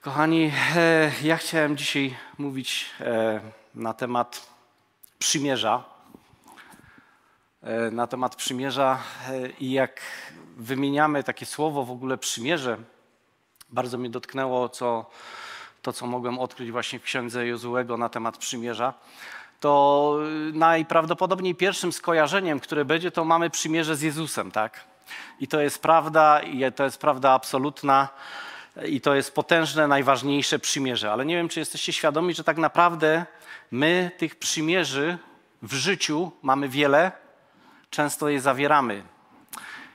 Kochani, e, ja chciałem dzisiaj mówić e, na temat przymierza. E, na temat przymierza i jak wymieniamy takie słowo w ogóle przymierze, bardzo mnie dotknęło co, to, co mogłem odkryć właśnie w księdze Jozułego na temat przymierza. To najprawdopodobniej pierwszym skojarzeniem, które będzie, to mamy przymierze z Jezusem, tak? I to jest prawda, i to jest prawda absolutna i to jest potężne, najważniejsze przymierze. Ale nie wiem, czy jesteście świadomi, że tak naprawdę my tych przymierzy w życiu mamy wiele, często je zawieramy.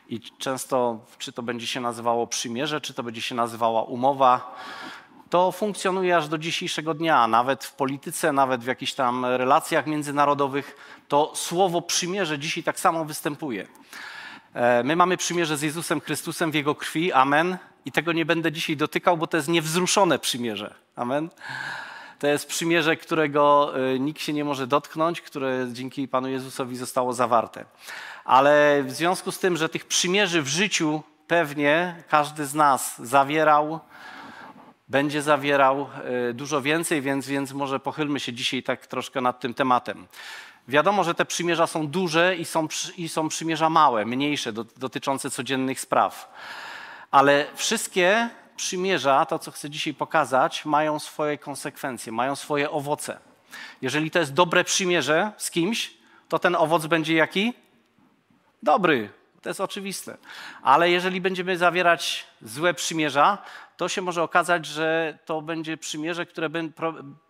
I często, czy to będzie się nazywało przymierze, czy to będzie się nazywała umowa, to funkcjonuje aż do dzisiejszego dnia, nawet w polityce, nawet w jakichś tam relacjach międzynarodowych, to słowo przymierze dzisiaj tak samo występuje. E, my mamy przymierze z Jezusem Chrystusem w Jego krwi, amen. I tego nie będę dzisiaj dotykał, bo to jest niewzruszone przymierze, amen. To jest przymierze, którego e, nikt się nie może dotknąć, które dzięki Panu Jezusowi zostało zawarte. Ale w związku z tym, że tych przymierzy w życiu pewnie każdy z nas zawierał, będzie zawierał e, dużo więcej, więc, więc może pochylmy się dzisiaj tak troszkę nad tym tematem. Wiadomo, że te przymierza są duże i są, i są przymierza małe, mniejsze, dotyczące codziennych spraw. Ale wszystkie przymierza, to co chcę dzisiaj pokazać, mają swoje konsekwencje, mają swoje owoce. Jeżeli to jest dobre przymierze z kimś, to ten owoc będzie jaki? Dobry. To jest oczywiste. Ale jeżeli będziemy zawierać złe przymierza, to się może okazać, że to będzie przymierze, które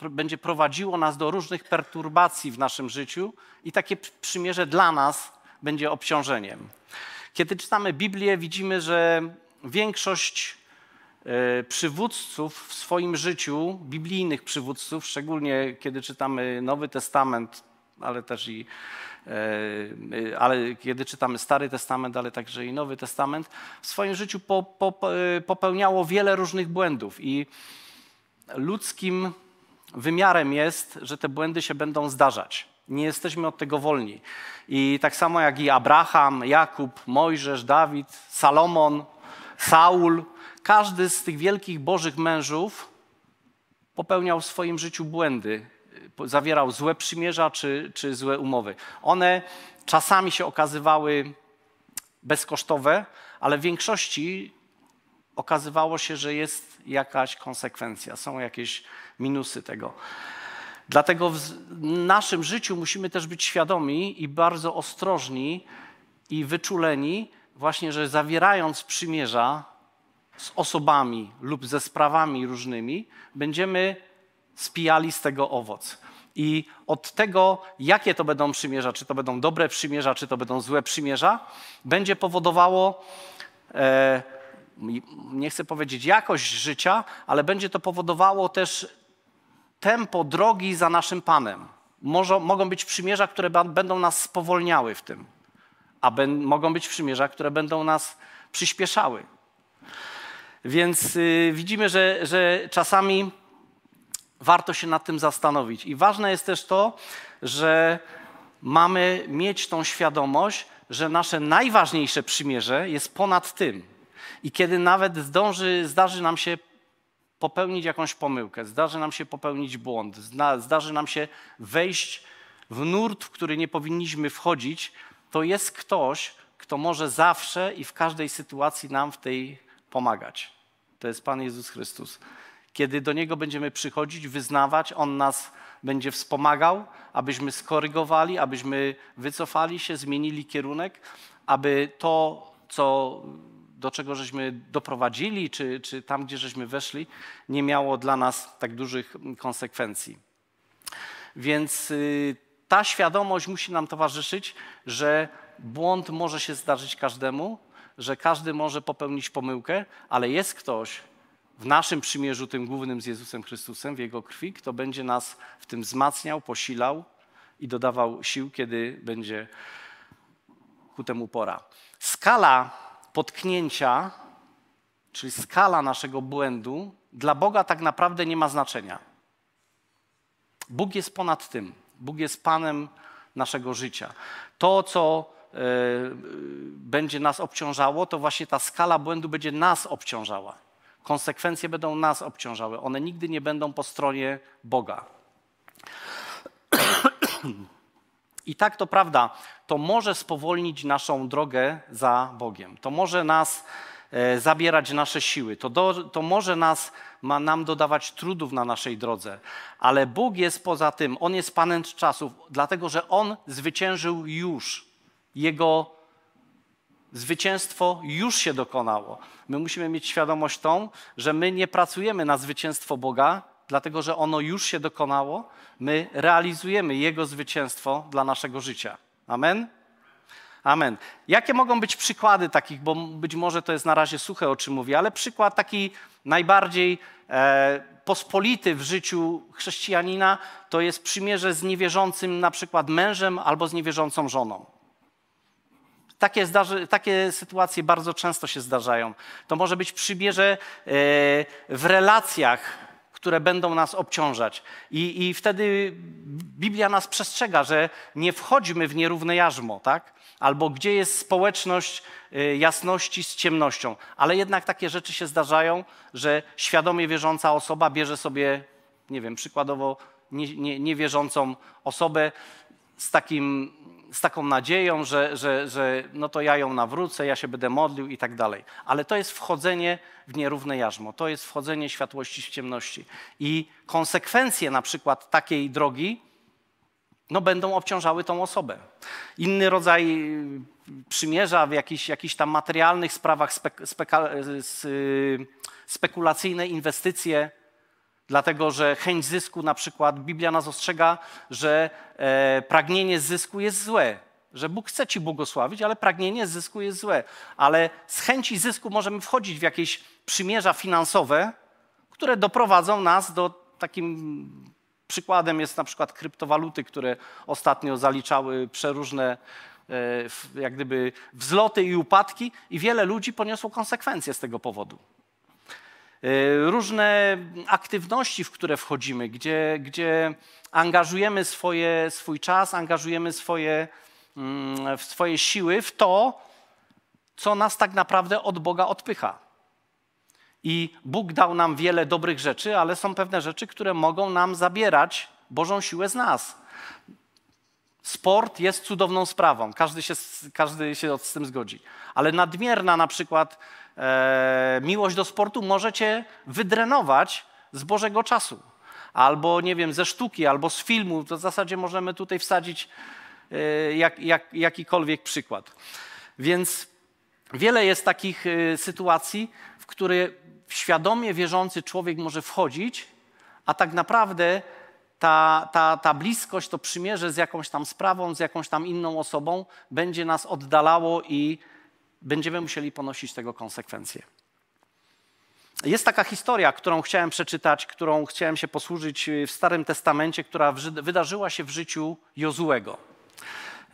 będzie prowadziło nas do różnych perturbacji w naszym życiu i takie przymierze dla nas będzie obciążeniem. Kiedy czytamy Biblię, widzimy, że większość e, przywódców w swoim życiu, biblijnych przywódców, szczególnie kiedy czytamy Nowy Testament, ale też i E, e, ale kiedy czytamy Stary Testament, ale także i Nowy Testament, w swoim życiu e, popełniało wiele różnych błędów i ludzkim wymiarem jest, że te błędy się będą zdarzać. Nie jesteśmy od tego wolni. I tak samo jak i Abraham, Jakub, Mojżesz, Dawid, Salomon, Saul, każdy z tych wielkich Bożych mężów popełniał w swoim życiu błędy zawierał złe przymierza czy, czy złe umowy. One czasami się okazywały bezkosztowe, ale w większości okazywało się, że jest jakaś konsekwencja, są jakieś minusy tego. Dlatego w naszym życiu musimy też być świadomi i bardzo ostrożni i wyczuleni, właśnie, że zawierając przymierza z osobami lub ze sprawami różnymi, będziemy spijali z tego owoc. I od tego, jakie to będą przymierza, czy to będą dobre przymierza, czy to będą złe przymierza, będzie powodowało, e, nie chcę powiedzieć jakość życia, ale będzie to powodowało też tempo drogi za naszym Panem. Może, mogą być przymierza, które będą nas spowolniały w tym, a ben, mogą być przymierza, które będą nas przyspieszały. Więc y, widzimy, że, że czasami warto się nad tym zastanowić. I ważne jest też to, że mamy mieć tą świadomość, że nasze najważniejsze przymierze jest ponad tym. I kiedy nawet zdąży, zdarzy nam się popełnić jakąś pomyłkę, zdarzy nam się popełnić błąd, zdarzy nam się wejść w nurt, w który nie powinniśmy wchodzić, to jest ktoś, kto może zawsze i w każdej sytuacji nam w tej pomagać. To jest Pan Jezus Chrystus. Kiedy do Niego będziemy przychodzić, wyznawać, On nas będzie wspomagał, abyśmy skorygowali, abyśmy wycofali się, zmienili kierunek, aby to, co, do czego żeśmy doprowadzili, czy, czy tam, gdzie żeśmy weszli, nie miało dla nas tak dużych konsekwencji. Więc y, ta świadomość musi nam towarzyszyć, że błąd może się zdarzyć każdemu, że każdy może popełnić pomyłkę, ale jest ktoś, w naszym przymierzu, tym głównym z Jezusem Chrystusem, w Jego krwi, kto będzie nas w tym wzmacniał, posilał i dodawał sił, kiedy będzie ku temu pora. Skala potknięcia, czyli skala naszego błędu, dla Boga tak naprawdę nie ma znaczenia. Bóg jest ponad tym. Bóg jest Panem naszego życia. To, co e, e, będzie nas obciążało, to właśnie ta skala błędu będzie nas obciążała konsekwencje będą nas obciążały. One nigdy nie będą po stronie Boga. I tak to prawda, to może spowolnić naszą drogę za Bogiem. To może nas e, zabierać nasze siły. To, do, to może nas, ma nam dodawać trudów na naszej drodze. Ale Bóg jest poza tym. On jest panem czasów, dlatego że On zwyciężył już. Jego Zwycięstwo już się dokonało. My musimy mieć świadomość tą, że my nie pracujemy na zwycięstwo Boga, dlatego że ono już się dokonało. My realizujemy Jego zwycięstwo dla naszego życia. Amen? Amen. Jakie mogą być przykłady takich, bo być może to jest na razie suche, o czym mówię, ale przykład taki najbardziej e, pospolity w życiu chrześcijanina to jest przymierze z niewierzącym na przykład mężem albo z niewierzącą żoną. Takie, zdarzy, takie, sytuacje bardzo często się zdarzają. To może być przybierze e, w relacjach, które będą nas obciążać. I, I, wtedy Biblia nas przestrzega, że nie wchodźmy w nierówne jarzmo, tak? Albo gdzie jest społeczność e, jasności z ciemnością. Ale jednak takie rzeczy się zdarzają, że świadomie wierząca osoba bierze sobie, nie wiem, przykładowo niewierzącą nie, nie osobę z takim z taką nadzieją, że, że, że no to ja ją nawrócę, ja się będę modlił i tak dalej. Ale to jest wchodzenie w nierówne jarzmo, to jest wchodzenie światłości w ciemności. I konsekwencje na przykład takiej drogi no będą obciążały tą osobę. Inny rodzaj y, przymierza w jakichś, jakiś tam materialnych sprawach, spek, speka, y, spekulacyjne inwestycje, Dlatego, że chęć zysku, na przykład, Biblia nas ostrzega, że e, pragnienie zysku jest złe. Że Bóg chce ci błogosławić, ale pragnienie zysku jest złe. Ale z chęci zysku możemy wchodzić w jakieś przymierza finansowe, które doprowadzą nas do takim przykładem jest na przykład kryptowaluty, które ostatnio zaliczały przeróżne e, jak gdyby wzloty i upadki i wiele ludzi poniosło konsekwencje z tego powodu. Y, różne aktywności, w które wchodzimy, gdzie, gdzie angażujemy swoje, swój czas, angażujemy swoje, mm, swoje siły w to, co nas tak naprawdę od Boga odpycha. I Bóg dał nam wiele dobrych rzeczy, ale są pewne rzeczy, które mogą nam zabierać Bożą siłę z nas. Sport jest cudowną sprawą, każdy się, każdy się z tym zgodzi, ale nadmierna na przykład E, miłość do sportu może cię wydrenować z Bożego czasu. Albo, nie wiem, ze sztuki, albo z filmu. To w zasadzie możemy tutaj wsadzić e, jak, jak, jakikolwiek przykład. Więc wiele jest takich e, sytuacji, w które świadomie wierzący człowiek może wchodzić, a tak naprawdę ta, ta, ta bliskość, to przymierze z jakąś tam sprawą, z jakąś tam inną osobą będzie nas oddalało i będziemy musieli ponosić tego konsekwencje. Jest taka historia, którą chciałem przeczytać, którą chciałem się posłużyć y, w Starym Testamencie, która wydarzyła się w życiu Jozułego.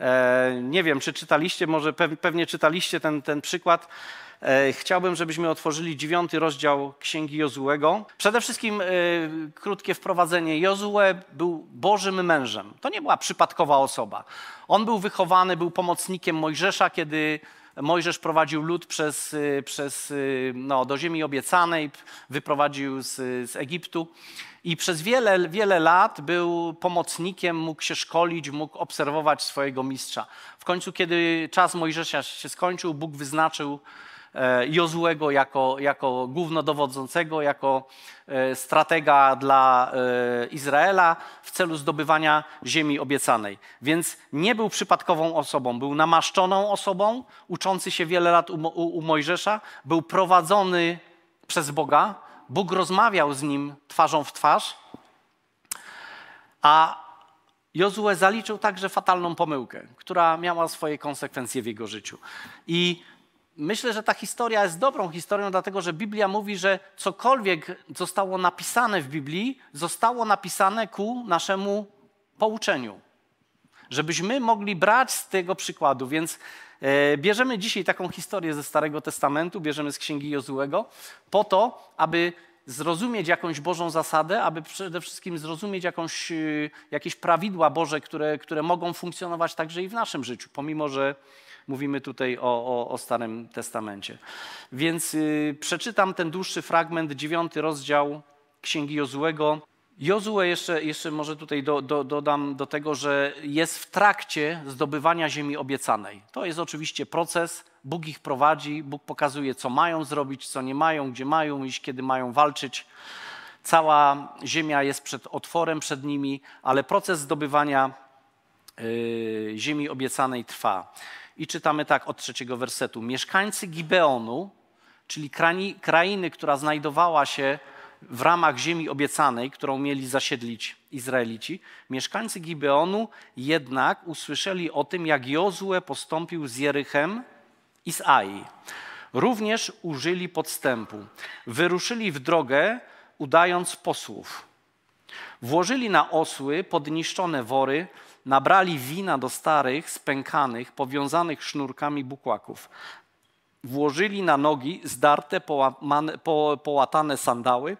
E, nie wiem, czy czytaliście, może pewnie czytaliście ten, ten przykład. E, chciałbym, żebyśmy otworzyli dziewiąty rozdział Księgi Jozułego. Przede wszystkim y, krótkie wprowadzenie. Jozue był Bożym mężem. To nie była przypadkowa osoba. On był wychowany, był pomocnikiem Mojżesza, kiedy Mojżesz prowadził lud przez, y, przez, y, no, do ziemi obiecanej, wyprowadził z, z Egiptu i przez wiele, wiele lat był pomocnikiem, mógł się szkolić, mógł obserwować swojego mistrza. W końcu, kiedy czas Mojżesza się skończył, Bóg wyznaczył E, Jozłego jako, jako głównodowodzącego, jako e, stratega dla e, Izraela w celu zdobywania ziemi obiecanej. Więc nie był przypadkową osobą, był namaszczoną osobą, uczący się wiele lat u, u, u Mojżesza, był prowadzony przez Boga. Bóg rozmawiał z nim twarzą w twarz, a Jozue zaliczył także fatalną pomyłkę, która miała swoje konsekwencje w jego życiu. I Myślę, że ta historia jest dobrą historią, dlatego że Biblia mówi, że cokolwiek zostało napisane w Biblii, zostało napisane ku naszemu pouczeniu, żebyśmy mogli brać z tego przykładu. Więc e, bierzemy dzisiaj taką historię ze Starego Testamentu, bierzemy z Księgi Jozułego, po to, aby zrozumieć jakąś Bożą zasadę, aby przede wszystkim zrozumieć jakąś, e, jakieś prawidła Boże, które, które mogą funkcjonować także i w naszym życiu, pomimo że Mówimy tutaj o, o, o Starym Testamencie. Więc y, przeczytam ten dłuższy fragment, dziewiąty rozdział Księgi Jozłego. Jozue jeszcze, jeszcze może tutaj do, do, dodam do tego, że jest w trakcie zdobywania ziemi obiecanej. To jest oczywiście proces, Bóg ich prowadzi, Bóg pokazuje, co mają zrobić, co nie mają, gdzie mają iść, kiedy mają walczyć. Cała ziemia jest przed otworem przed nimi, ale proces zdobywania y, ziemi obiecanej trwa i czytamy tak od trzeciego wersetu. Mieszkańcy Gibeonu, czyli krainy, która znajdowała się w ramach ziemi obiecanej, którą mieli zasiedlić Izraelici, mieszkańcy Gibeonu jednak usłyszeli o tym, jak Jozue postąpił z Jerychem i z Ai. Również użyli podstępu. Wyruszyli w drogę, udając posłów. Włożyli na osły podniszczone wory, nabrali wina do starych, spękanych, powiązanych sznurkami bukłaków. Włożyli na nogi zdarte, połamane, po, połatane sandały,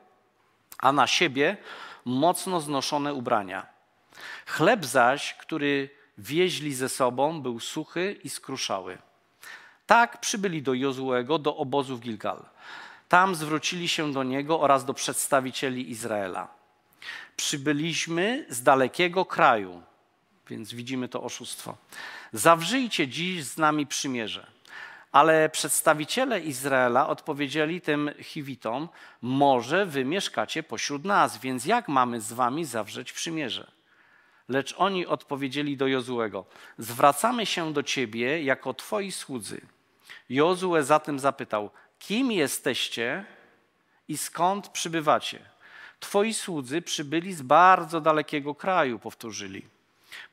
a na siebie mocno znoszone ubrania. Chleb zaś, który wieźli ze sobą, był suchy i skruszały. Tak przybyli do Jozłego, do obozu w Gilgal. Tam zwrócili się do niego oraz do przedstawicieli Izraela. Przybyliśmy z dalekiego kraju, więc widzimy to oszustwo. Zawrzyjcie dziś z nami przymierze. Ale przedstawiciele Izraela odpowiedzieli tym Chiwitom: Może wy mieszkacie pośród nas, więc jak mamy z wami zawrzeć przymierze? Lecz oni odpowiedzieli do Jozułego: Zwracamy się do ciebie jako twoi słudzy. Jozue zatem zapytał: Kim jesteście i skąd przybywacie? Twoi słudzy przybyli z bardzo dalekiego kraju, powtórzyli.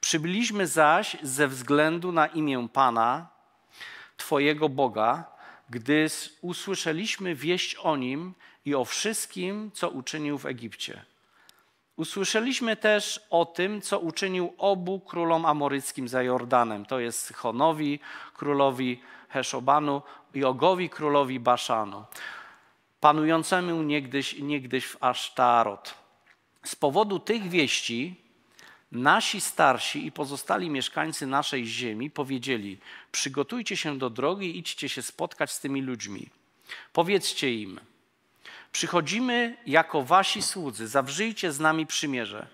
Przybyliśmy zaś ze względu na imię Pana, Twojego Boga, gdy usłyszeliśmy wieść o Nim i o wszystkim, co uczynił w Egipcie. Usłyszeliśmy też o tym, co uczynił obu królom amoryckim za Jordanem. To jest Chonowi, królowi Heszobanu i Ogowi, królowi Baszanu, panującemu niegdyś, niegdyś w Asztarot. Z powodu tych wieści Nasi starsi i pozostali mieszkańcy naszej ziemi powiedzieli: Przygotujcie się do drogi, i idźcie się spotkać z tymi ludźmi. Powiedzcie im: Przychodzimy jako wasi słudzy, zawrzyjcie z nami przymierze.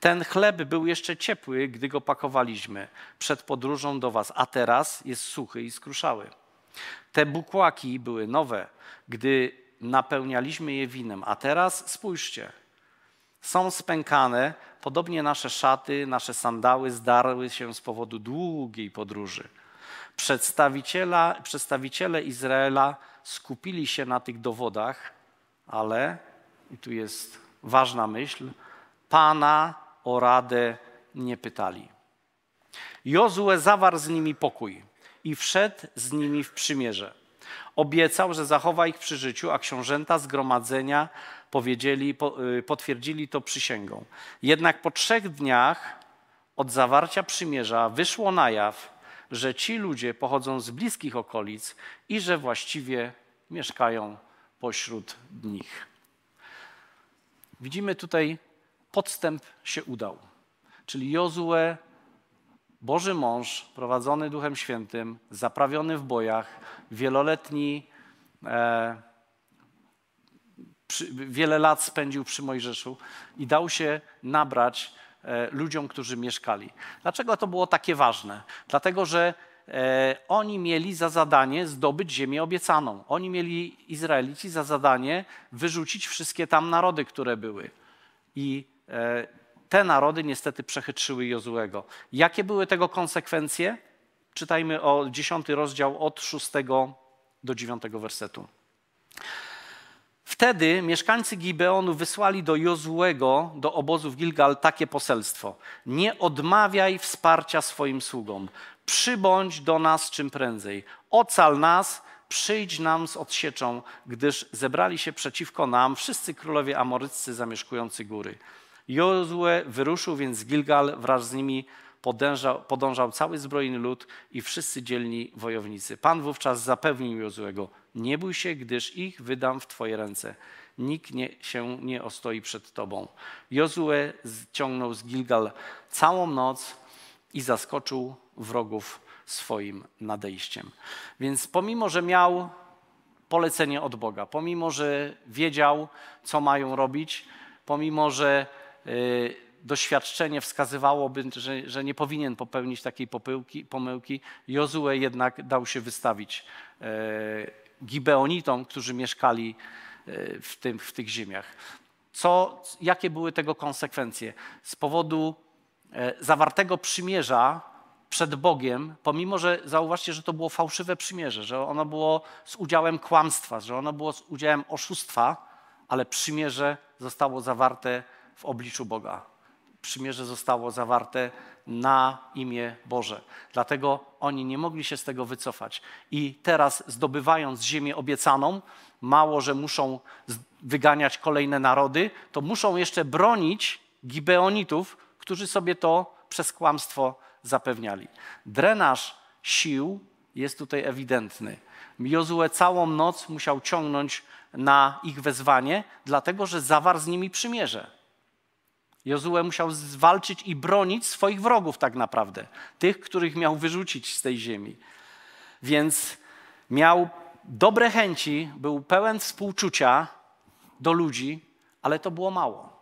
Ten chleb był jeszcze ciepły, gdy go pakowaliśmy przed podróżą do was, a teraz jest suchy i skruszały. Te bukłaki były nowe, gdy napełnialiśmy je winem, a teraz spójrzcie, są spękane, podobnie nasze szaty, nasze sandały zdarły się z powodu długiej podróży. przedstawiciele Izraela skupili się na tych dowodach, ale, i tu jest ważna myśl, Pana o radę nie pytali. Jozue zawarł z nimi pokój i wszedł z nimi w przymierze. Obiecał, że zachowa ich przy życiu, a książęta zgromadzenia powiedzieli, y, potwierdzili to przysięgą. Jednak po trzech dniach od zawarcia przymierza wyszło na jaw, że ci ludzie pochodzą z bliskich okolic i że właściwie mieszkają pośród nich. Widzimy tutaj podstęp się udał. Czyli Jozue, Boży mąż, prowadzony Duchem Świętym, zaprawiony w bojach, wieloletni e, przy, wiele lat spędził przy Mojżeszu i dał się nabrać e, ludziom, którzy mieszkali. Dlaczego to było takie ważne? Dlatego, że e, oni mieli za zadanie zdobyć ziemię obiecaną. Oni mieli, Izraelici, za zadanie wyrzucić wszystkie tam narody, które były. I e, te narody niestety przechytrzyły Jozuego. Jakie były tego konsekwencje? Czytajmy o 10 rozdział od 6 do 9 wersetu. Wtedy mieszkańcy Gibeonu wysłali do Jozłego, do obozu w Gilgal, takie poselstwo: Nie odmawiaj wsparcia swoim sługom. Przybądź do nas czym prędzej. Ocal nas, przyjdź nam z odsieczą, gdyż zebrali się przeciwko nam wszyscy królowie amoryccy zamieszkujący góry. Jozue wyruszył więc z Gilgal wraz z nimi podążał, podążał cały zbrojny lud i wszyscy dzielni wojownicy. Pan wówczas zapewnił Jozuego – nie bój się, gdyż ich wydam w Twoje ręce. Nikt nie, się nie ostoi przed Tobą. Jozue ciągnął z Gilgal całą noc i zaskoczył wrogów swoim nadejściem. Więc pomimo, że miał polecenie od Boga, pomimo, że wiedział, co mają robić, pomimo, że y, doświadczenie wskazywałoby, że, że nie powinien popełnić takiej popyłki, pomyłki, Jozue jednak dał się wystawić. E, Gibeonitom, którzy mieszkali e, w, tym, w tych ziemiach. Co, jakie były tego konsekwencje? Z powodu e, zawartego przymierza przed Bogiem, pomimo że zauważcie, że to było fałszywe przymierze, że ono było z udziałem kłamstwa, że ono było z udziałem oszustwa, ale przymierze zostało zawarte w obliczu Boga. Przymierze zostało zawarte na imię Boże. Dlatego oni nie mogli się z tego wycofać. I teraz, zdobywając ziemię obiecaną, mało że muszą wyganiać kolejne narody, to muszą jeszcze bronić Gibeonitów, którzy sobie to przez kłamstwo zapewniali. Drenaż sił jest tutaj ewidentny. Jozue całą noc musiał ciągnąć na ich wezwanie, dlatego że zawarł z nimi przymierze. Jozue musiał zwalczyć i bronić swoich wrogów tak naprawdę, tych, których miał wyrzucić z tej ziemi. Więc miał dobre chęci, był pełen współczucia do ludzi, ale to było mało.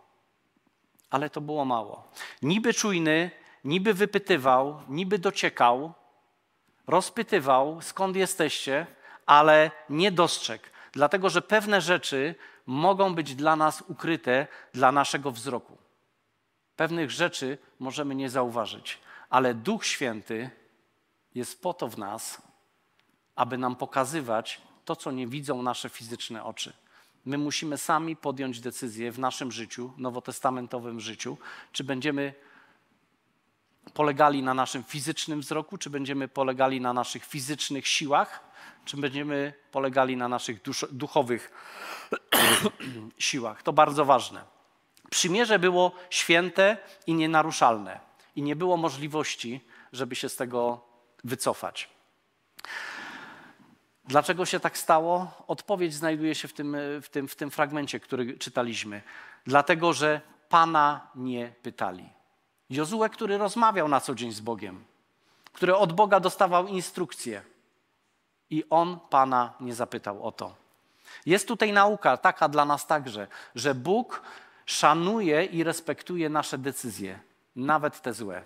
Ale to było mało. Niby czujny, niby wypytywał, niby dociekał, rozpytywał, skąd jesteście, ale nie dostrzegł, dlatego że pewne rzeczy mogą być dla nas ukryte, dla naszego wzroku. Pewnych rzeczy możemy nie zauważyć, ale Duch Święty jest po to w nas, aby nam pokazywać to, co nie widzą nasze fizyczne oczy. My musimy sami podjąć decyzję w naszym życiu, nowotestamentowym życiu, czy będziemy polegali na naszym fizycznym wzroku, czy będziemy polegali na naszych fizycznych siłach, czy będziemy polegali na naszych duchowych siłach. To bardzo ważne. Przymierze było święte i nienaruszalne, i nie było możliwości, żeby się z tego wycofać. Dlaczego się tak stało? Odpowiedź znajduje się w tym, e, w tym, w tym fragmencie, który czytaliśmy. Dlatego, że Pana nie pytali. Jozue, który rozmawiał na co dzień z Bogiem, który od Boga dostawał instrukcje, i on Pana nie zapytał o to. Jest tutaj nauka taka dla nas także, że Bóg szanuje i respektuje nasze decyzje, nawet te złe.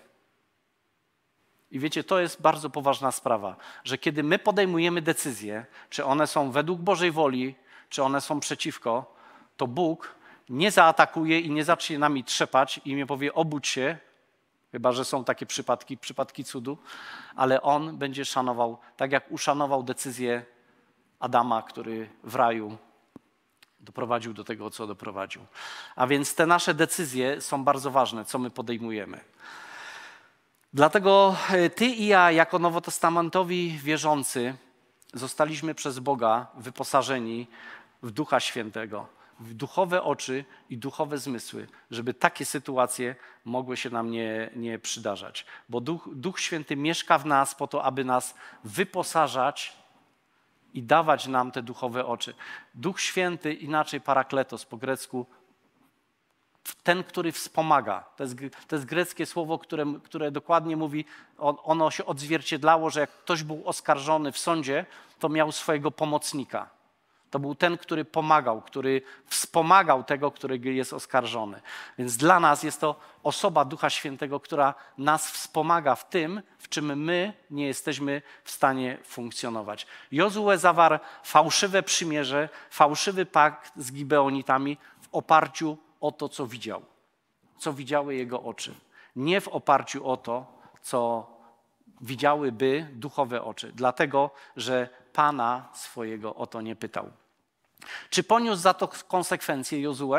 I wiecie, to jest bardzo poważna sprawa, że kiedy my podejmujemy decyzje, czy one są według Bożej woli, czy one są przeciwko, to Bóg nie zaatakuje i nie zacznie nami trzepać i mi powie obudź się, chyba że są takie przypadki, przypadki cudu, ale On będzie szanował, tak jak uszanował decyzję Adama, który w raju doprowadził do tego, co doprowadził. A więc te nasze decyzje są bardzo ważne, co my podejmujemy. Dlatego e, ty i ja, jako nowotestamentowi wierzący, zostaliśmy przez Boga wyposażeni w Ducha Świętego, w duchowe oczy i duchowe zmysły, żeby takie sytuacje mogły się nam nie, nie przydarzać. Bo Duch, Duch Święty mieszka w nas po to, aby nas wyposażać i dawać nam te duchowe oczy. Duch Święty, inaczej parakletos po grecku, ten, który wspomaga. To jest, to jest greckie słowo, które, które, dokładnie mówi, ono się odzwierciedlało, że jak ktoś był oskarżony w sądzie, to miał swojego pomocnika. To był ten, który pomagał, który wspomagał tego, który jest oskarżony. Więc dla nas jest to osoba Ducha Świętego, która nas wspomaga w tym, w czym my nie jesteśmy w stanie funkcjonować. Jozue zawarł fałszywe przymierze, fałszywy pakt z Gibeonitami w oparciu o to, co widział, co widziały jego oczy. Nie w oparciu o to, co widziałyby duchowe oczy, dlatego że Pana swojego o to nie pytał. Czy poniósł za to konsekwencje Jozue?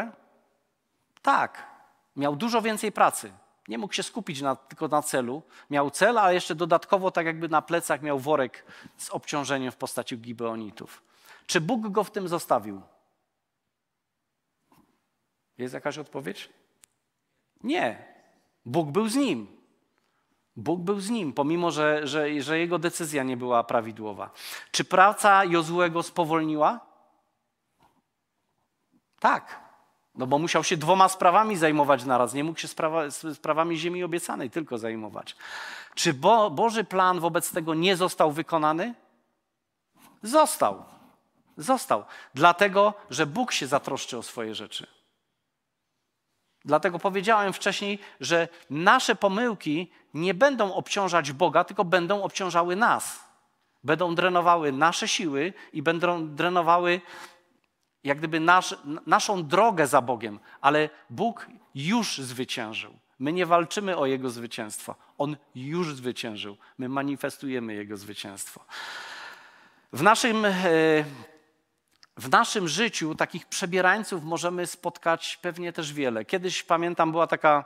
Tak. Miał dużo więcej pracy. Nie mógł się skupić na, tylko na celu. Miał cel, ale jeszcze dodatkowo, tak jakby na plecach, miał worek z obciążeniem w postaci Gibeonitów. Czy Bóg go w tym zostawił? Jest jakaś odpowiedź? Nie. Bóg był z nim. Bóg był z nim, pomimo że, że, że jego decyzja nie była prawidłowa. Czy praca go spowolniła? Tak, no bo musiał się dwoma sprawami zajmować naraz. Nie mógł się sprawa, sprawami ziemi obiecanej tylko zajmować. Czy Bo, Boży plan wobec tego nie został wykonany? Został. Został. Dlatego, że Bóg się zatroszczy o swoje rzeczy. Dlatego powiedziałem wcześniej, że nasze pomyłki nie będą obciążać Boga, tylko będą obciążały nas. Będą drenowały nasze siły i będą drenowały jak gdyby nasz, naszą drogę za Bogiem, ale Bóg już zwyciężył. My nie walczymy o Jego zwycięstwo. On już zwyciężył. My manifestujemy Jego zwycięstwo. W naszym, e, w naszym życiu takich przebierańców możemy spotkać pewnie też wiele. Kiedyś pamiętam, była taka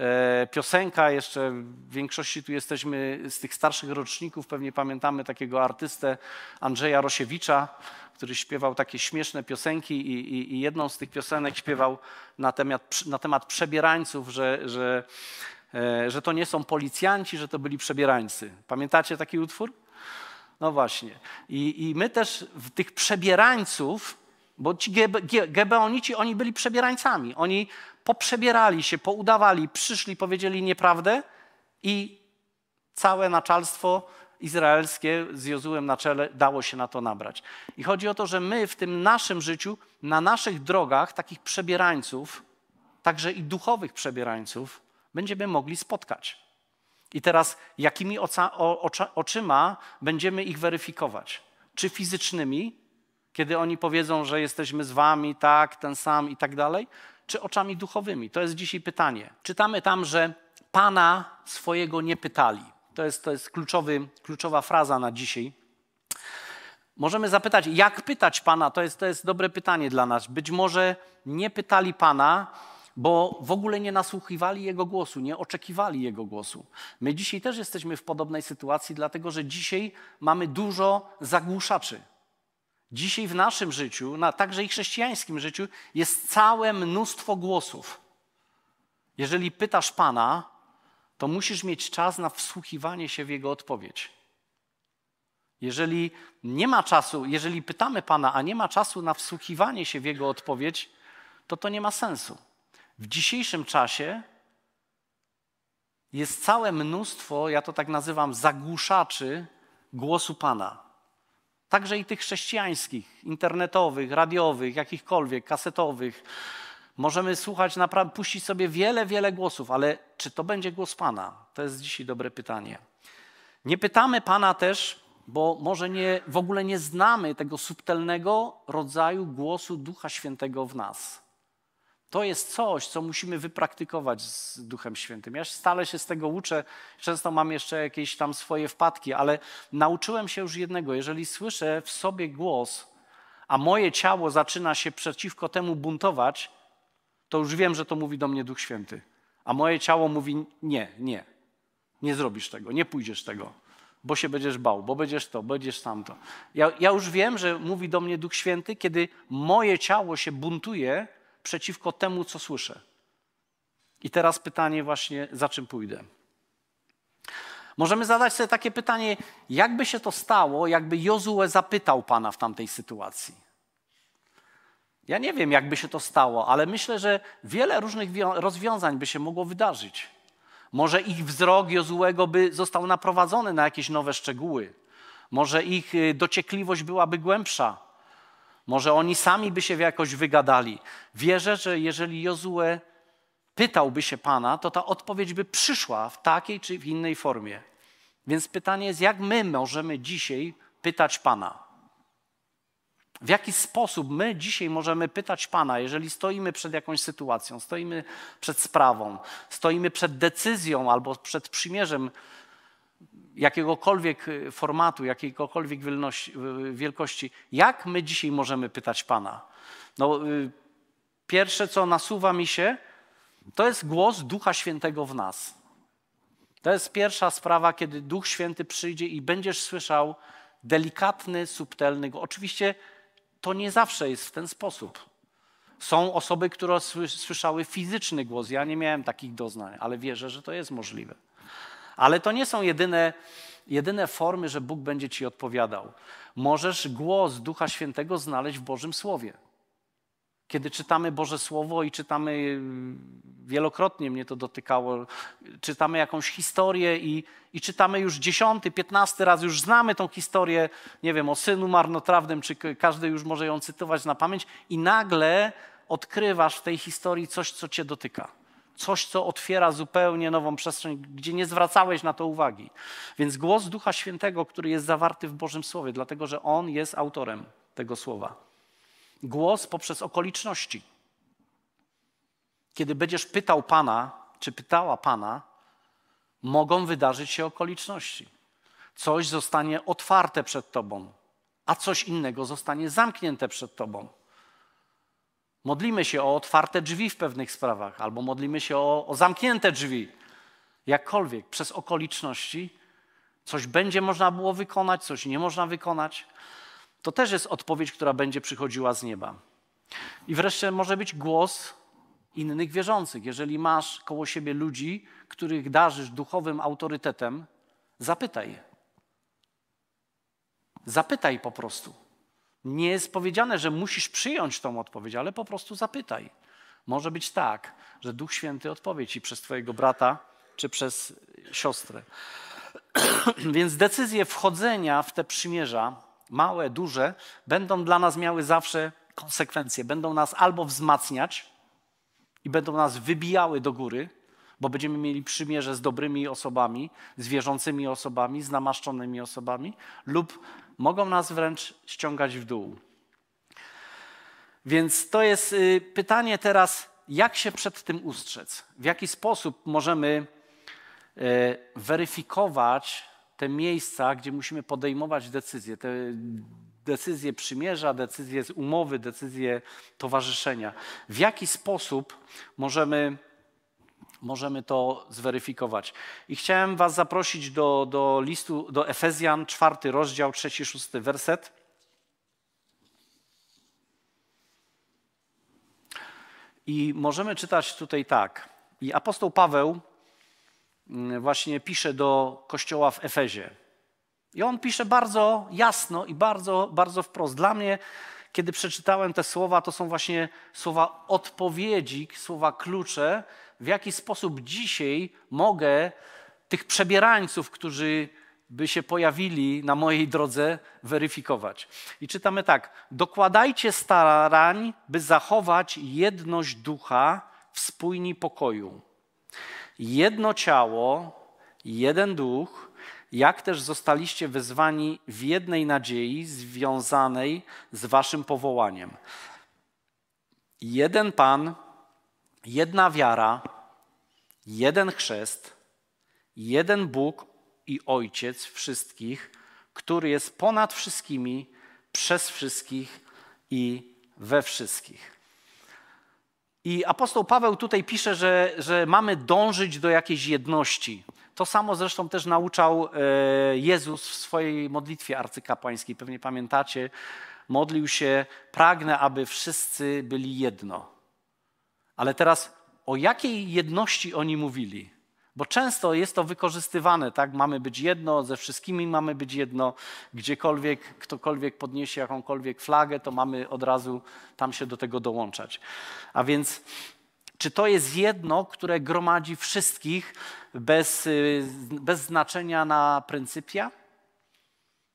E, piosenka, jeszcze w większości tu jesteśmy z tych starszych roczników, pewnie pamiętamy takiego artystę Andrzeja Rosiewicza, który śpiewał takie śmieszne piosenki i, i, i jedną z tych piosenek śpiewał na temat, na temat przebierańców, że, że, e, że to nie są policjanci, że to byli przebierańcy. Pamiętacie taki utwór? No właśnie. I, i my też w tych przebierańców, bo ci Gebeonici, oni byli przebierańcami. Oni poprzebierali się, poudawali, przyszli, powiedzieli nieprawdę i całe naczalstwo izraelskie z Jozułem na czele dało się na to nabrać. I chodzi o to, że my w tym naszym życiu, na naszych drogach takich przebierańców, także i duchowych przebierańców, będziemy mogli spotkać. I teraz, jakimi oca, o, oczyma będziemy ich weryfikować? Czy fizycznymi, kiedy oni powiedzą, że jesteśmy z wami, tak, ten sam i tak dalej, czy oczami duchowymi? To jest dzisiaj pytanie. Czytamy tam, że Pana swojego nie pytali. To jest, to jest kluczowy, kluczowa fraza na dzisiaj. Możemy zapytać, jak pytać Pana? To jest, to jest dobre pytanie dla nas. Być może nie pytali Pana, bo w ogóle nie nasłuchiwali Jego głosu, nie oczekiwali Jego głosu. My dzisiaj też jesteśmy w podobnej sytuacji, dlatego że dzisiaj mamy dużo zagłuszaczy. Dzisiaj w naszym życiu, na także i chrześcijańskim życiu, jest całe mnóstwo głosów. Jeżeli pytasz Pana, to musisz mieć czas na wsłuchiwanie się w Jego odpowiedź. Jeżeli nie ma czasu, jeżeli pytamy Pana, a nie ma czasu na wsłuchiwanie się w Jego odpowiedź, to to nie ma sensu. W dzisiejszym czasie jest całe mnóstwo, ja to tak nazywam, zagłuszaczy głosu Pana. Także i tych chrześcijańskich, internetowych, radiowych, jakichkolwiek, kasetowych. Możemy słuchać, puścić sobie wiele, wiele głosów, ale czy to będzie głos Pana? To jest dzisiaj dobre pytanie. Nie pytamy Pana też, bo może nie, w ogóle nie znamy tego subtelnego rodzaju głosu Ducha Świętego w nas. To jest coś, co musimy wypraktykować z Duchem Świętym. Ja stale się z tego uczę, często mam jeszcze jakieś tam swoje wpadki, ale nauczyłem się już jednego. Jeżeli słyszę w sobie głos, a moje ciało zaczyna się przeciwko temu buntować, to już wiem, że to mówi do mnie Duch Święty. A moje ciało mówi: Nie, nie, nie zrobisz tego, nie pójdziesz tego, bo się będziesz bał, bo będziesz to, będziesz tamto. Ja, ja już wiem, że mówi do mnie Duch Święty, kiedy moje ciało się buntuje przeciwko temu, co słyszę. I teraz pytanie właśnie, za czym pójdę? Możemy zadać sobie takie pytanie, jakby się to stało, jakby Jozue zapytał Pana w tamtej sytuacji. Ja nie wiem, jakby się to stało, ale myślę, że wiele różnych rozwiązań by się mogło wydarzyć. Może ich wzrok Jozułego by został naprowadzony na jakieś nowe szczegóły. Może ich y, dociekliwość byłaby głębsza. Może oni sami by się jakoś wygadali. Wierzę, że jeżeli Jozue pytałby się Pana, to ta odpowiedź by przyszła w takiej czy w innej formie. Więc pytanie jest, jak my możemy dzisiaj pytać Pana? W jaki sposób my dzisiaj możemy pytać Pana, jeżeli stoimy przed jakąś sytuacją, stoimy przed sprawą, stoimy przed decyzją albo przed przymierzem jakiegokolwiek y, formatu, jakiejkolwiek wielkości, jak my dzisiaj możemy pytać Pana? No, y, pierwsze, co nasuwa mi się, to jest głos Ducha Świętego w nas. To jest pierwsza sprawa, kiedy Duch Święty przyjdzie i będziesz słyszał delikatny, subtelny. Oczywiście to nie zawsze jest w ten sposób. Są osoby, które słyszały fizyczny głos. Ja nie miałem takich doznań, ale wierzę, że to jest możliwe. Ale to nie są jedyne, jedyne formy, że Bóg będzie ci odpowiadał. Możesz głos Ducha Świętego znaleźć w Bożym Słowie. Kiedy czytamy Boże Słowo i czytamy, y, wielokrotnie mnie to dotykało, czytamy jakąś historię i, i czytamy już dziesiąty, piętnasty raz, już znamy tą historię, nie wiem, o synu marnotrawnym, czy każdy już może ją cytować na pamięć, i nagle odkrywasz w tej historii coś, co cię dotyka coś, co otwiera zupełnie nową przestrzeń, gdzie nie zwracałeś na to uwagi. Więc głos Ducha Świętego, który jest zawarty w Bożym Słowie, dlatego że On jest autorem tego słowa. Głos poprzez okoliczności. Kiedy będziesz pytał Pana, czy pytała Pana, mogą wydarzyć się okoliczności. Coś zostanie otwarte przed Tobą, a coś innego zostanie zamknięte przed Tobą. Modlimy się o otwarte drzwi w pewnych sprawach, albo modlimy się o, o zamknięte drzwi. Jakkolwiek, przez okoliczności, coś będzie można było wykonać, coś nie można wykonać. To też jest odpowiedź, która będzie przychodziła z nieba. I wreszcie może być głos innych wierzących. Jeżeli masz koło siebie ludzi, których darzysz duchowym autorytetem, zapytaj. Zapytaj po prostu. Nie jest powiedziane, że musisz przyjąć tą odpowiedź, ale po prostu zapytaj. Może być tak, że Duch Święty odpowie ci przez Twojego brata czy przez siostrę. Więc decyzje wchodzenia w te przymierza, małe, duże, będą dla nas miały zawsze konsekwencje. Będą nas albo wzmacniać i będą nas wybijały do góry, bo będziemy mieli przymierze z dobrymi osobami, z wierzącymi osobami, z namaszczonymi osobami, lub mogą nas wręcz ściągać w dół. Więc to jest y, pytanie teraz, jak się przed tym ustrzec? W jaki sposób możemy y, weryfikować te miejsca, gdzie musimy podejmować decyzje, te decyzje przymierza, decyzje z umowy, decyzje towarzyszenia? W jaki sposób możemy możemy to zweryfikować. I chciałem Was zaprosić do, do listu do Efezjan, czwarty rozdział, trzeci, szósty werset. I możemy czytać tutaj tak. I apostoł Paweł mm, właśnie pisze do kościoła w Efezie. I on pisze bardzo jasno i bardzo, bardzo wprost. Dla mnie, kiedy przeczytałem te słowa, to są właśnie słowa odpowiedzi, słowa klucze w jaki sposób dzisiaj mogę tych przebierańców, którzy by się pojawili na mojej drodze, weryfikować. I czytamy tak: Dokładajcie starań, by zachować jedność ducha w spójni pokoju. Jedno ciało, jeden duch, jak też zostaliście wezwani w jednej nadziei związanej z waszym powołaniem. Jeden Pan Jedna wiara, jeden chrzest, jeden Bóg i Ojciec wszystkich, który jest ponad wszystkimi, przez wszystkich i we wszystkich. I apostoł Paweł tutaj pisze, że, że mamy dążyć do jakiejś jedności. To samo zresztą też nauczał e, Jezus w swojej modlitwie arcykapłańskiej. Pewnie pamiętacie, modlił się, pragnę, aby wszyscy byli jedno. Ale teraz o jakiej jedności oni mówili? Bo często jest to wykorzystywane, tak? Mamy być jedno, ze wszystkimi mamy być jedno. Gdziekolwiek ktokolwiek podniesie jakąkolwiek flagę, to mamy od razu tam się do tego dołączać. A więc czy to jest jedno, które gromadzi wszystkich bez, y, bez znaczenia na pryncypia?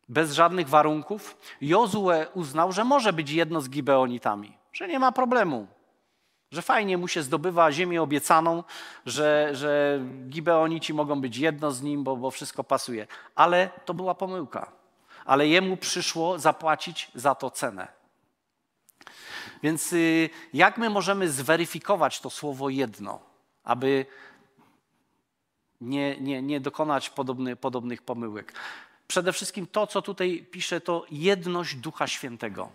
Bez żadnych warunków? Jozue uznał, że może być jedno z Gibeonitami, że nie ma problemu. Że fajnie mu się zdobywa ziemię obiecaną, że, że Gibeonici mogą być jedno z nim, bo, bo wszystko pasuje. Ale to była pomyłka. Ale jemu przyszło zapłacić za to cenę. Więc y, jak my możemy zweryfikować to słowo jedno, aby nie, nie, nie dokonać podobny, podobnych pomyłek? Przede wszystkim to, co tutaj pisze, to jedność Ducha Świętego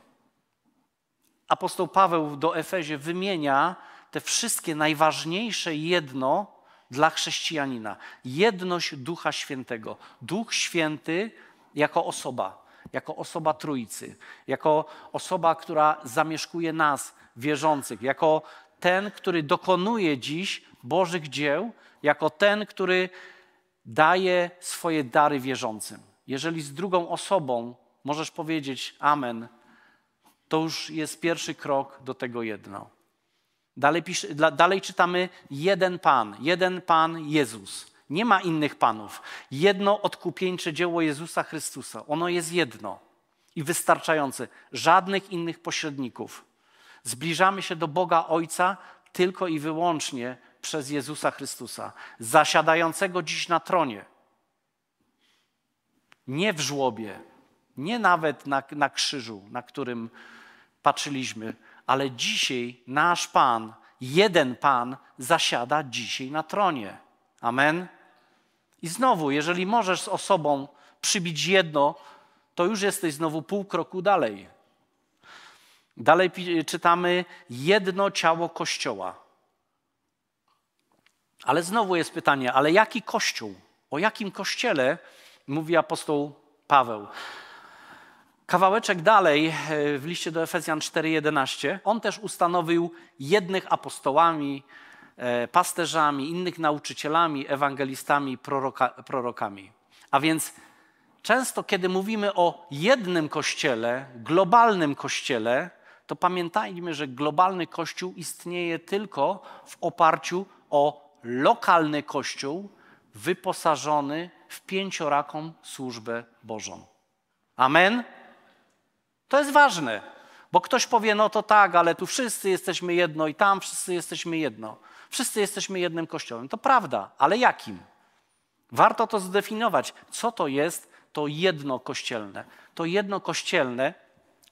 apostoł Paweł do Efezie wymienia te wszystkie najważniejsze jedno dla chrześcijanina. Jedność Ducha Świętego. Duch Święty jako osoba, jako osoba Trójcy, jako osoba, która zamieszkuje nas, wierzących, jako ten, który dokonuje dziś Bożych dzieł, jako ten, który daje swoje dary wierzącym. Jeżeli z drugą osobą możesz powiedzieć Amen, to już jest pierwszy krok do tego jedno. Dalej, pisze, dalej czytamy jeden Pan, jeden Pan Jezus. Nie ma innych panów. Jedno odkupieńcze dzieło Jezusa Chrystusa. Ono jest jedno i wystarczające. Żadnych innych pośredników. Zbliżamy się do Boga Ojca tylko i wyłącznie przez Jezusa Chrystusa, zasiadającego dziś na tronie. Nie w żłobie, nie nawet na, na krzyżu, na którym patrzyliśmy, ale dzisiaj nasz Pan, jeden Pan zasiada dzisiaj na tronie. Amen. I znowu, jeżeli możesz z osobą przybić jedno, to już jesteś znowu pół kroku dalej. Dalej czytamy jedno ciało Kościoła. Ale znowu jest pytanie, ale jaki Kościół? O jakim Kościele mówi apostoł Paweł? Kawałeczek dalej e, w liście do Efezjan 4:11 on też ustanowił jednych apostołami, e, pasterzami, innych nauczycielami, ewangelistami, proroka, prorokami. A więc często, kiedy mówimy o jednym kościele, globalnym kościele, to pamiętajmy, że globalny kościół istnieje tylko w oparciu o lokalny kościół wyposażony w pięcioraką służbę Bożą. Amen. To jest ważne, bo ktoś powie, no to tak, ale tu wszyscy jesteśmy jedno i tam wszyscy jesteśmy jedno. Wszyscy jesteśmy jednym kościołem. To prawda, ale jakim? Warto to zdefiniować, co to jest to jedno kościelne. To jedno kościelne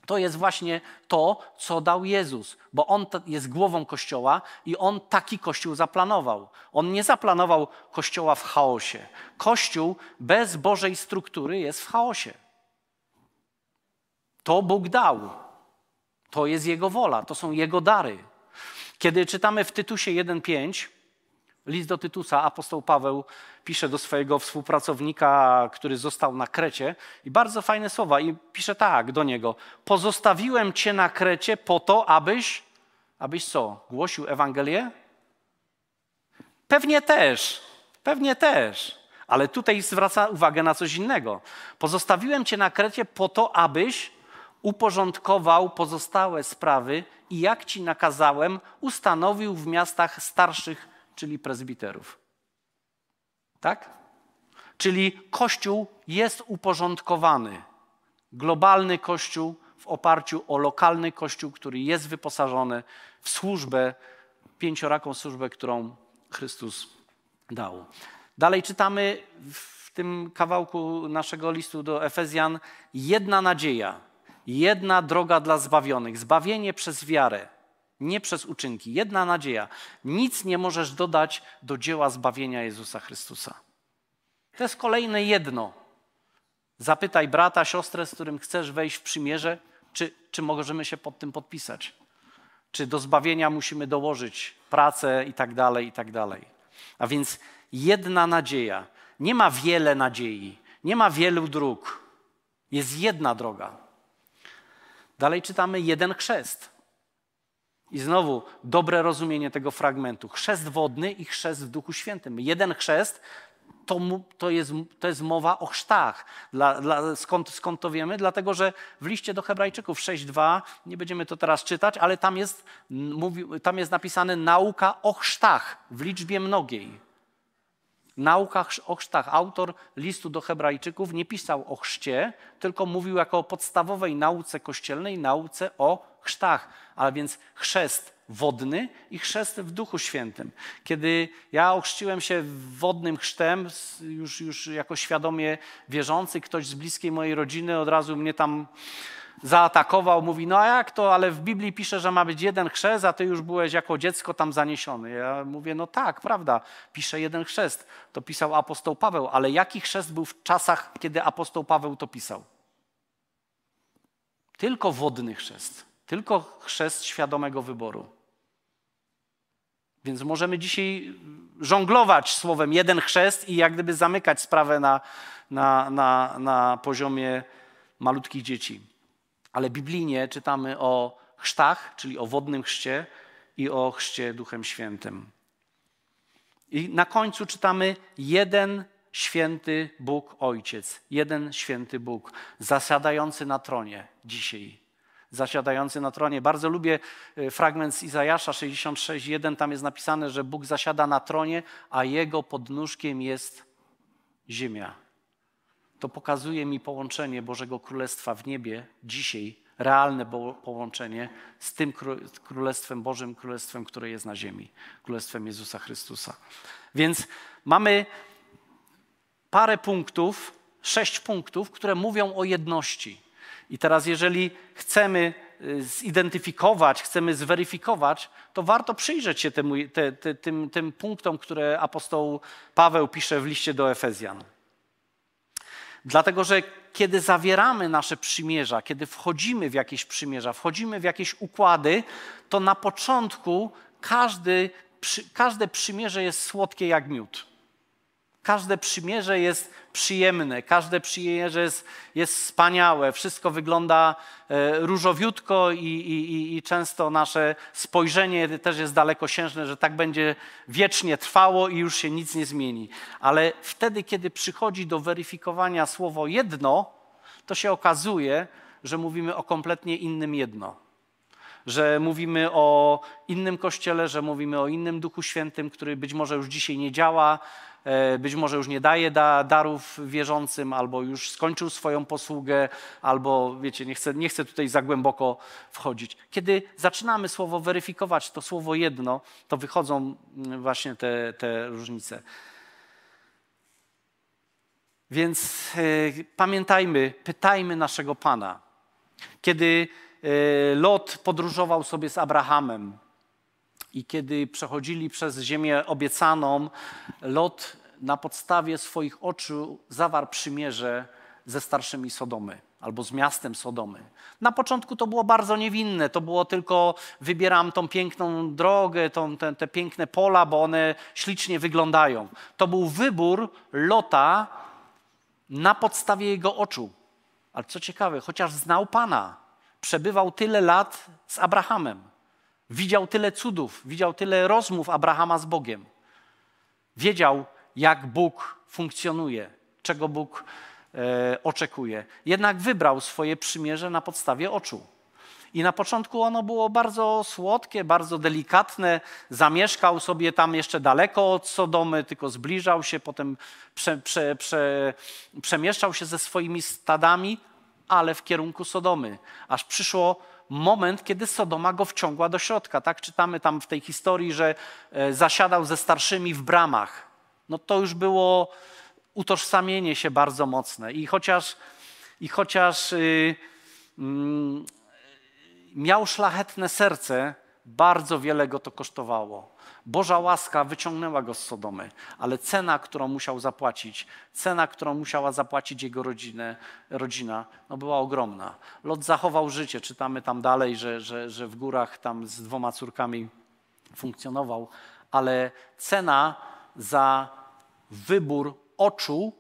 to jest właśnie to, co dał Jezus, bo On jest głową Kościoła i On taki Kościół zaplanował. On nie zaplanował Kościoła w chaosie. Kościół bez Bożej struktury jest w chaosie. To Bóg dał. To jest Jego wola, to są Jego dary. Kiedy czytamy w Tytusie 1:5, list do Tytusa, apostoł Paweł pisze do swojego współpracownika, który został na Krecie, i bardzo fajne słowa, i pisze tak do niego: Pozostawiłem cię na Krecie po to, abyś, abyś co? Głosił Ewangelię? Pewnie też, pewnie też, ale tutaj zwraca uwagę na coś innego. Pozostawiłem cię na Krecie po to, abyś uporządkował pozostałe sprawy i jak ci nakazałem, ustanowił w miastach starszych, czyli prezbiterów. Tak? Czyli Kościół jest uporządkowany. Globalny Kościół w oparciu o lokalny Kościół, który jest wyposażony w służbę, pięcioraką służbę, którą Chrystus dał. Dalej czytamy w tym kawałku naszego listu do Efezjan jedna nadzieja jedna droga dla zbawionych, zbawienie przez wiarę, nie przez uczynki, jedna nadzieja. Nic nie możesz dodać do dzieła zbawienia Jezusa Chrystusa. To jest kolejne jedno. Zapytaj brata, siostrę, z którym chcesz wejść w przymierze, czy, czy możemy się pod tym podpisać. Czy do zbawienia musimy dołożyć pracę i tak dalej, i tak dalej. A więc jedna nadzieja. Nie ma wiele nadziei, nie ma wielu dróg. Jest jedna droga. Dalej czytamy jeden chrzest. I znowu dobre rozumienie tego fragmentu. Chrzest wodny i chrzest w Duchu Świętym. Jeden chrzest to, to, jest, to jest mowa o chrztach. Dla, dla, skąd, skąd to wiemy? Dlatego, że w liście do Hebrajczyków 6.2, nie będziemy to teraz czytać, ale tam jest, mówi, tam jest napisane nauka o chrztach w liczbie mnogiej naukach o chrztach. Autor listu do Hebrajczyków nie pisał o chrzcie, tylko mówił jako o podstawowej nauce kościelnej, nauce o chrztach, a więc chrzest wodny i chrzest w Duchu Świętym. Kiedy ja ochrzciłem się wodnym chrztem, już, już jako świadomie wierzący, ktoś z bliskiej mojej rodziny od razu mnie tam zaatakował, mówi, no a jak to, ale w Biblii pisze, że ma być jeden chrzest, a ty już byłeś jako dziecko tam zaniesiony. Ja mówię, no tak, prawda, pisze jeden chrzest. To pisał apostoł Paweł, ale jaki chrzest był w czasach, kiedy apostoł Paweł to pisał? Tylko wodny chrzest, tylko chrzest świadomego wyboru. Więc możemy dzisiaj żonglować słowem jeden chrzest i jak gdyby zamykać sprawę na, na, na, na poziomie malutkich dzieci ale biblijnie czytamy o chrztach, czyli o wodnym chrzcie i o chrzcie Duchem Świętym. I na końcu czytamy jeden święty Bóg Ojciec, jeden święty Bóg, zasiadający na tronie dzisiaj. Zasiadający na tronie. Bardzo lubię e, fragment z Izajasza 66:1. Tam jest napisane, że Bóg zasiada na tronie, a jego podnóżkiem jest ziemia to pokazuje mi połączenie Bożego Królestwa w niebie dzisiaj, realne połączenie z tym Królestwem Bożym, Królestwem, które jest na ziemi, Królestwem Jezusa Chrystusa. Więc mamy parę punktów, sześć punktów, które mówią o jedności. I teraz, jeżeli chcemy y, zidentyfikować, chcemy zweryfikować, to warto przyjrzeć się temu, te, te, tym, tym punktom, które apostoł Paweł pisze w liście do Efezjan. Dlatego, że kiedy zawieramy nasze przymierza, kiedy wchodzimy w jakieś przymierza, wchodzimy w jakieś układy, to na początku każdy, każde przymierze jest słodkie jak miód. Każde przymierze jest przyjemne, każde przymierze jest, jest wspaniałe, wszystko wygląda e, różowiutko i, i, i często nasze spojrzenie też jest dalekosiężne, że tak będzie wiecznie trwało i już się nic nie zmieni. Ale wtedy, kiedy przychodzi do weryfikowania słowo jedno, to się okazuje, że mówimy o kompletnie innym jedno że mówimy o innym kościele, że mówimy o innym Duchu Świętym, który być może już dzisiaj nie działa, e, być może już nie daje da, darów wierzącym, albo już skończył swoją posługę, albo wiecie, nie chcę, nie chcę tutaj za głęboko wchodzić. Kiedy zaczynamy słowo weryfikować to słowo jedno, to wychodzą mm, właśnie te, te różnice. Więc y, pamiętajmy, pytajmy naszego Pana. Kiedy E, Lot podróżował sobie z Abrahamem i kiedy przechodzili przez ziemię obiecaną, Lot na podstawie swoich oczu zawarł przymierze ze starszymi Sodomy albo z miastem Sodomy. Na początku to było bardzo niewinne, to było tylko wybieram tą piękną drogę, tą, te, te piękne pola, bo one ślicznie wyglądają. To był wybór Lota na podstawie jego oczu. Ale co ciekawe, chociaż znał Pana, przebywał tyle lat z Abrahamem, widział tyle cudów, widział tyle rozmów Abrahama z Bogiem. Wiedział, jak Bóg funkcjonuje, czego Bóg e, oczekuje. Jednak wybrał swoje przymierze na podstawie oczu. I na początku ono było bardzo słodkie, bardzo delikatne. Zamieszkał sobie tam jeszcze daleko od Sodomy, tylko zbliżał się, potem prze, prze, prze, przemieszczał się ze swoimi stadami, ale w kierunku Sodomy. Aż przyszło moment, kiedy Sodoma go wciągła do środka. Tak czytamy tam w tej historii, że e, zasiadał ze starszymi w bramach. No to już było utożsamienie się bardzo mocne. I chociaż, i chociaż yy, yy, miał szlachetne serce, bardzo wiele go to kosztowało. Boża łaska wyciągnęła go z Sodomy, ale cena, którą musiał zapłacić, cena, którą musiała zapłacić jego rodzinę, rodzina, no była ogromna. Lot zachował życie, czytamy tam dalej, że, że, że w górach tam z dwoma córkami funkcjonował, ale cena za wybór oczu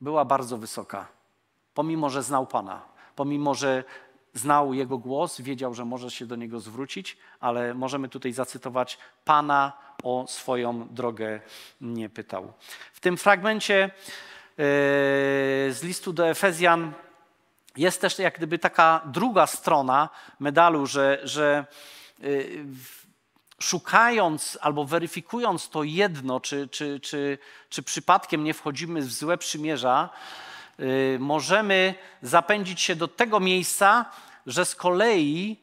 była bardzo wysoka, pomimo że znał Pana, pomimo że znał jego głos, wiedział, że może się do niego zwrócić, ale możemy tutaj zacytować Pana o swoją drogę nie pytał. W tym fragmencie e, z listu do Efezjan jest też jak gdyby taka druga strona medalu, że, że e, szukając albo weryfikując to jedno, czy, czy, czy, czy przypadkiem nie wchodzimy w złe przymierza, Y, możemy zapędzić się do tego miejsca, że z kolei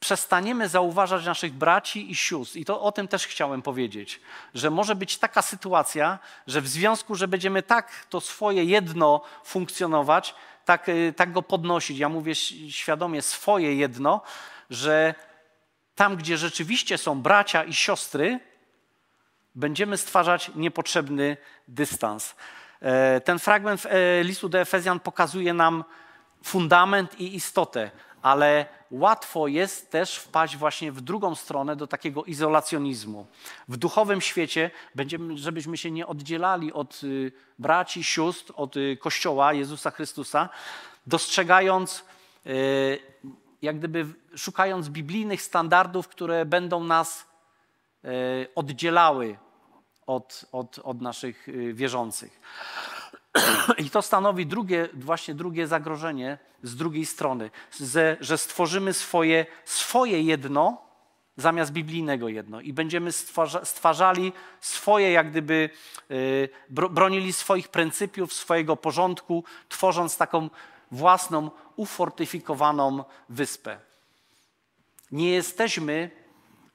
przestaniemy zauważać naszych braci i sióstr. I to o tym też chciałem powiedzieć, że może być taka sytuacja, że w związku, że będziemy tak to swoje jedno funkcjonować, tak, y, tak go podnosić, ja mówię świadomie swoje jedno, że tam, gdzie rzeczywiście są bracia i siostry, będziemy stwarzać niepotrzebny dystans. E, ten fragment e, listu do Efezjan pokazuje nam fundament i istotę, ale łatwo jest też wpaść właśnie w drugą stronę do takiego izolacjonizmu. W duchowym świecie, będziemy, żebyśmy się nie oddzielali od y, braci, sióstr, od y, Kościoła Jezusa Chrystusa, dostrzegając, y, jak gdyby szukając biblijnych standardów, które będą nas oddzielały od, od, od naszych y, wierzących. I to stanowi drugie, właśnie drugie zagrożenie z drugiej strony, że stworzymy swoje, swoje jedno zamiast biblijnego jedno i będziemy stwarza, stwarzali swoje, jak gdyby y, bronili swoich pryncypiów, swojego porządku, tworząc taką własną, ufortyfikowaną wyspę. Nie jesteśmy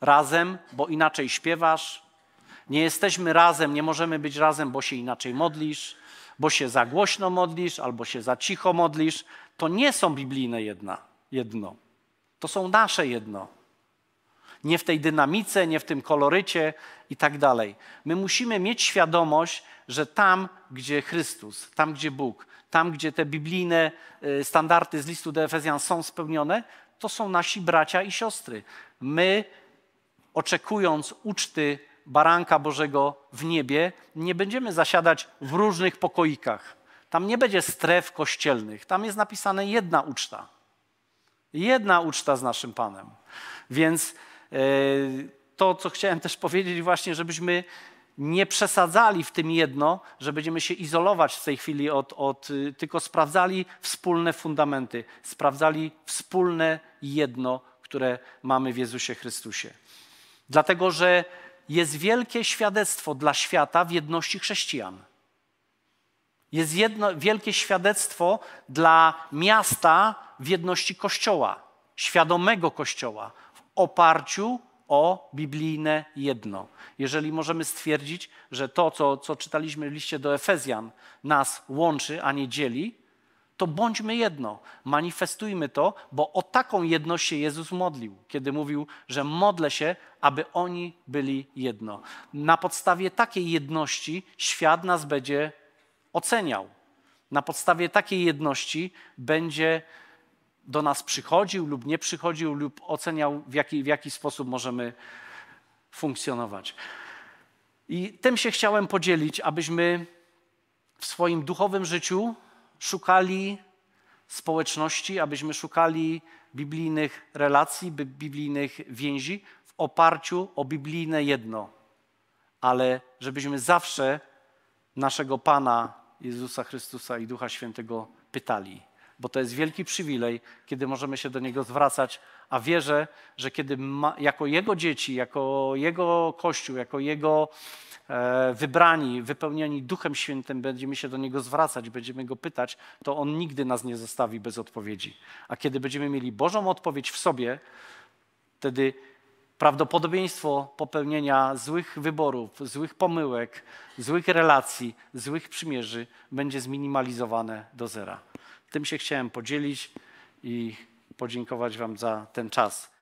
razem, bo inaczej śpiewasz, nie jesteśmy razem, nie możemy być razem, bo się inaczej modlisz, bo się za głośno modlisz, albo się za cicho modlisz. To nie są biblijne jedna, jedno. To są nasze jedno. Nie w tej dynamice, nie w tym kolorycie i tak dalej. My musimy mieć świadomość, że tam, gdzie Chrystus, tam, gdzie Bóg, tam, gdzie te biblijne y, standardy z listu do Efezjan są spełnione, to są nasi bracia i siostry. My, oczekując uczty baranka Bożego w niebie, nie będziemy zasiadać w różnych pokoikach. Tam nie będzie stref kościelnych. Tam jest napisane jedna uczta. Jedna uczta z naszym Panem. Więc e, to, co chciałem też powiedzieć, właśnie, żebyśmy nie przesadzali w tym jedno, że będziemy się izolować w tej chwili od, od, y, tylko sprawdzali wspólne fundamenty, sprawdzali wspólne jedno, które mamy w Jezusie Chrystusie. Dlatego, że jest wielkie świadectwo dla świata w jedności chrześcijan. Jest jedno, wielkie świadectwo dla miasta w jedności Kościoła, świadomego Kościoła, w oparciu o biblijne jedno. Jeżeli możemy stwierdzić, że to, co, co czytaliśmy w liście do Efezjan, nas łączy, a nie dzieli, to bądźmy jedno, manifestujmy to, bo o taką jedność się Jezus modlił, kiedy mówił, że modlę się, aby oni byli jedno. Na podstawie takiej jedności świat nas będzie oceniał. Na podstawie takiej jedności będzie do nas przychodził lub nie przychodził, lub oceniał, w jaki, w jaki sposób możemy funkcjonować. I tym się chciałem podzielić, abyśmy w swoim duchowym życiu szukali społeczności, abyśmy szukali biblijnych relacji, biblijnych więzi w oparciu o biblijne jedno, ale żebyśmy zawsze naszego Pana Jezusa Chrystusa i Ducha Świętego pytali bo to jest wielki przywilej, kiedy możemy się do Niego zwracać, a wierzę, że kiedy ma, jako Jego dzieci, jako Jego Kościół, jako Jego e, wybrani, wypełnieni Duchem Świętym będziemy się do Niego zwracać, będziemy Go pytać, to On nigdy nas nie zostawi bez odpowiedzi. A kiedy będziemy mieli Bożą odpowiedź w sobie, wtedy prawdopodobieństwo popełnienia złych wyborów, złych pomyłek, złych relacji, złych przymierzy będzie zminimalizowane do zera. Tym się chciałem podzielić i podziękować Wam za ten czas.